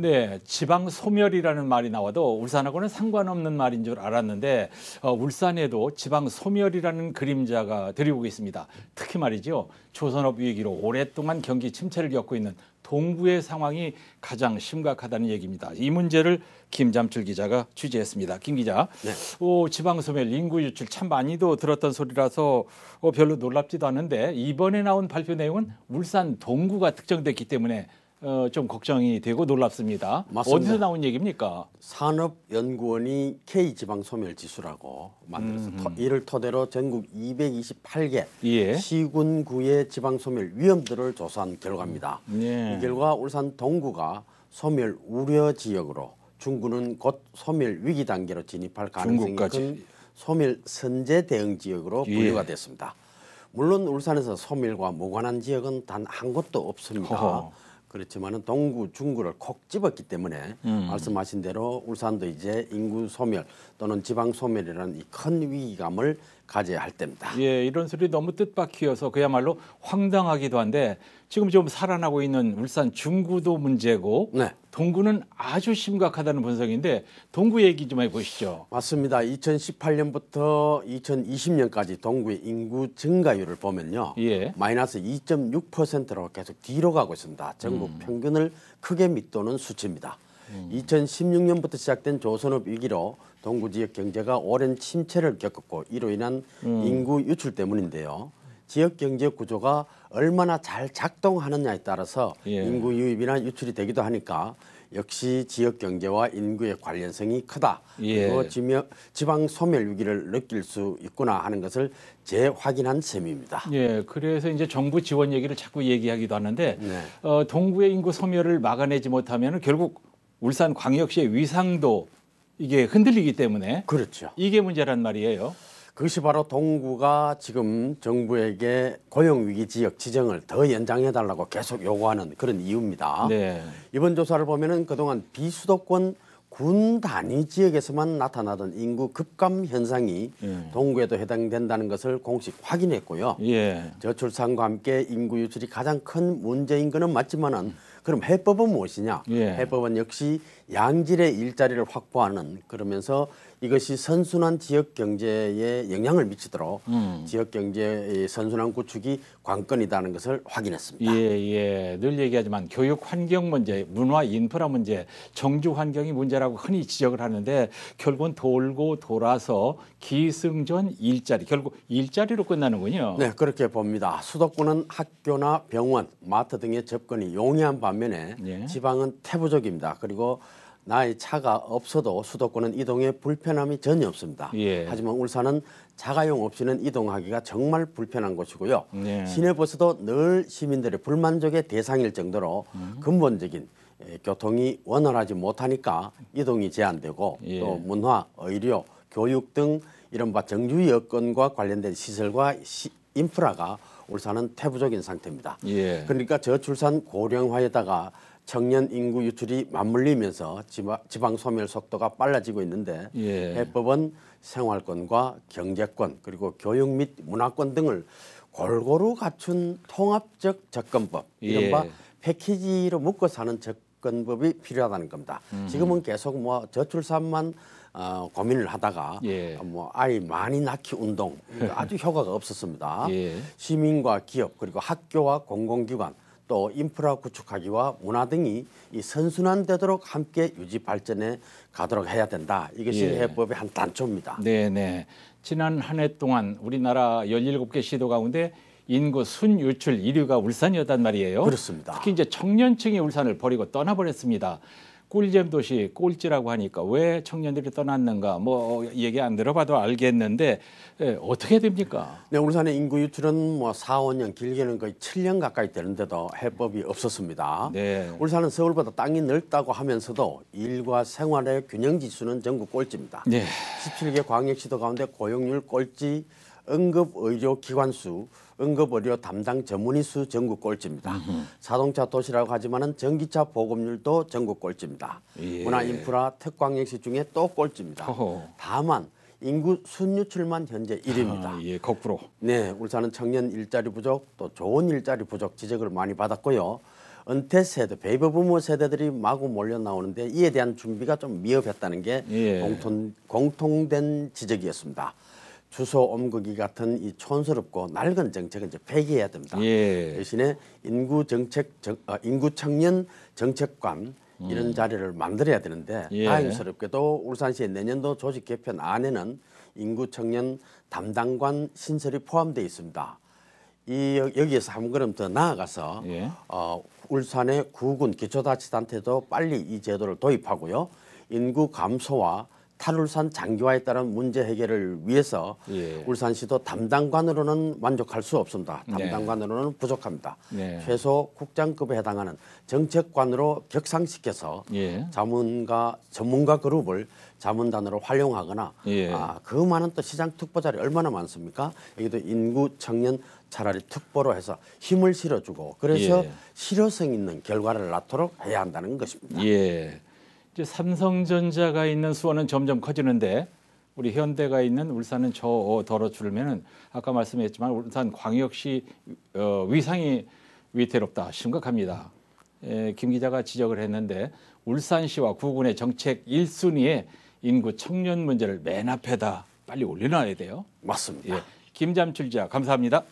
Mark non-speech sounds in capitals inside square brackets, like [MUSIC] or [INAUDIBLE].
네, 지방 소멸이라는 말이 나와도 울산하고는 상관없는 말인 줄 알았는데 어, 울산에도 지방 소멸이라는 그림자가 드리고 있습니다. 특히 말이죠. 조선업 위기로 오랫동안 경기 침체를 겪고 있는 동구의 상황이 가장 심각하다는 얘기입니다. 이 문제를 김잠출 기자가 취재했습니다. 김 기자, 네. 오, 어, 지방소멸 인구 유출 참 많이도 들었던 소리라서 어, 별로 놀랍지도 않은데 이번에 나온 발표 내용은 울산 동구가 특정됐기 때문에 어, 좀 걱정이 되고 놀랍습니다. 맞습니다. 어디서 나온 얘기입니까? 산업연구원이 K지방 소멸 지수라고 만들어서 터, 이를 토대로 전국 228개 예. 시군구의 지방 소멸 위험들을 조사한 결과입니다. 음, 예. 이 결과 울산 동구가 소멸 우려 지역으로 중구는 곧 소멸 위기 단계로 진입할 가능성이 중국까지. 큰 소멸 선제 대응 지역으로 예. 분류가 예. 됐습니다. 물론 울산에서 소멸과 무관한 지역은 단 한 곳도 없습니다. 허허. 그렇지만은 동구 중구를 콕 집었기 때문에 음. 말씀하신 대로 울산도 이제 인구 소멸 또는 지방 소멸이라는 이 큰 위기감을 가져야 할 때입니다. 예, 이런 소리 너무 뜻밖이어서 그야말로 황당하기도 한데 지금 좀 살아나고 있는 울산 중구도 문제고 네. 동구는 아주 심각하다는 분석인데 동구 얘기 좀 해보시죠. 맞습니다. 2018년부터 2020년까지 동구의 인구 증가율을 보면요. 예. 마이너스 2.6%로 계속 뒤로 가고 있습니다. 전국 음. 평균을 크게 밑도는 수치입니다. 2016년부터 음. 시작된 조선업 위기로 동구 지역 경제가 오랜 침체를 겪었고 이로 인한 음. 인구 유출 때문인데요. 지역 경제 구조가 얼마나 잘 작동하느냐에 따라서 예. 인구 유입이나 유출이 되기도 하니까 역시 지역 경제와 인구의 관련성이 크다. 예. 그리고 지며, 지방 소멸 위기를 느낄 수 있구나 하는 것을 재확인한 셈입니다. 예, 그래서 이제 정부 지원 얘기를 자꾸 얘기하기도 하는데 네. 어, 동구의 인구 소멸을 막아내지 못하면 결국 울산 광역시의 위상도 이게 흔들리기 때문에 그렇죠. 이게 문제란 말이에요. 그것이 바로 동구가 지금 정부에게 고용위기 지역 지정을 더 연장해달라고 계속 요구하는 그런 이유입니다. 네. 이번 조사를 보면은 그동안 비수도권 군 단위 지역에서만 나타나던 인구 급감 현상이 예. 동구에도 해당된다는 것을 공식 확인했고요. 예. 저출산과 함께 인구 유출이 가장 큰 문제인 것은 맞지만은 그럼 해법은 무엇이냐? 예. 해법은 역시 양질의 일자리를 확보하는 그러면서 이것이 선순환 지역 경제에 영향을 미치도록 음. 지역 경제의 선순환 구축이 관건이라는 것을 확인했습니다. 예, 예. 늘 얘기하지만 교육 환경 문제, 문화 인프라 문제, 정주 환경이 문제라고 흔히 지적을 하는데 결국은 돌고 돌아서 기승전 일자리, 결국 일자리로 끝나는군요. 네, 그렇게 봅니다. 수도권은 학교나 병원, 마트 등의 접근이 용이한 반면에 예. 지방은 태부적입니다. 그리고 나의 차가 없어도 수도권은 이동에 불편함이 전혀 없습니다. 예. 하지만 울산은 자가용 없이는 이동하기가 정말 불편한 곳이고요. 예. 시내버스도 늘 시민들의 불만족의 대상일 정도로 근본적인 예, 교통이 원활하지 못하니까 이동이 제한되고 예. 또 문화, 의료, 교육 등 이른바 정주 여건과 관련된 시설과 시, 인프라가 울산은 태부적인 상태입니다. 예. 그러니까 저출산 고령화에다가 청년 인구 유출이 맞물리면서 지방 소멸 속도가 빨라지고 있는데 예. 해법은 생활권과 경제권 그리고 교육 및 문화권 등을 골고루 갖춘 통합적 접근법 이른바 예. 패키지로 묶어 사는 접근법이 필요하다는 겁니다. 음. 지금은 계속 뭐 저출산만 어, 고민을 하다가 예. 뭐 아이 많이 낳기 운동 아주 [LAUGHS] 효과가 없었습니다. 예. 시민과 기업 그리고 학교와 공공기관 또 인프라 구축하기와 문화 등이 이 선순환되도록 함께 유지 발전해 가도록 해야 된다. 이것이 예. 해법의 한 단초입니다. 네네. 네. 지난 한 해 동안 우리나라 17개 시도 가운데 인구 순유출 1위가 울산이었단 말이에요. 그렇습니다. 특히 이제 청년층이 울산을 버리고 떠나버렸습니다. 꿀잼 도시 꼴찌라고 하니까 왜 청년들이 떠났는가 뭐 어, 얘기 안 들어봐도 알겠는데 예, 어떻게 됩니까? 네, 울산의 인구 유출은 뭐 4, 5년 길게는 거의 7년 가까이 되는데도 해법이 없었습니다. 네. 울산은 서울보다 땅이 넓다고 하면서도 일과 생활의 균형 지수는 전국 꼴찌입니다. 네. 17개 광역시도 가운데 고용률 꼴찌 응급의료기관 수, 응급의료 담당 전문의 수 전국 꼴찌입니다. 으 자동차 도시라고 하지만은 전기차 보급률도 전국 꼴찌입니다. 예. 문화인프라 특광역시 중에 또 꼴찌입니다. 허허. 다만 인구 순유출만 현재 1위입니다. 아, 예, 거꾸로. 네, 울산은 청년 일자리 부족, 또 좋은 일자리 부족 지적을 많이 받았고요. 은퇴 세대, 베이버 부모 세대들이 마구 몰려 나오는데 이에 대한 준비가 좀 미흡했다는 게 예. 공통, 공통된 지적이었습니다. 주소 옮기기 같은 이 촌스럽고 낡은 정책은 이제 폐기해야 됩니다. 예. 대신에 인구 정책 정, 어, 인구 청년 정책관 이런 음. 자리를 만들어야 되는데 예. 다행스럽게도 울산시의 내년도 조직 개편 안에는 인구 청년 담당관 신설이 포함되어 있습니다. 이 여기에서 한 걸음 더 나아가서 예. 어, 울산의 구군 기초자치단체도 빨리 이 제도를 도입하고요 인구 감소와 탈울산 장기화에 따른 문제 해결을 위해서 예. 울산시도 담당관으로는 만족할 수 없습니다. 네. 담당관으로는 부족합니다. 네. 최소 국장급에 해당하는 정책관으로 격상시켜서 예. 자문가 전문가 그룹을 자문단으로 활용하거나 예. 아, 그 많은 또 시장 특보 자리 얼마나 많습니까? 여기도 인구 청년 차라리 특보로 해서 힘을 실어주고 그래서 예. 실효성 있는 결과를 낳도록 해야 한다는 것입니다. 예. 이제 삼성전자가 있는 수원은 점점 커지는데 우리 현대가 있는 울산은 저 더러 줄면은 아까 말씀했지만 울산 광역시 어, 위상이 위태롭다 심각합니다. 에, 예, 김 기자가 지적을 했는데 울산시와 구군의 정책 1순위에 인구 청년 문제를 맨 앞에다 빨리 올려놔야 돼요. 맞습니다. 예. 김잠출자 감사합니다.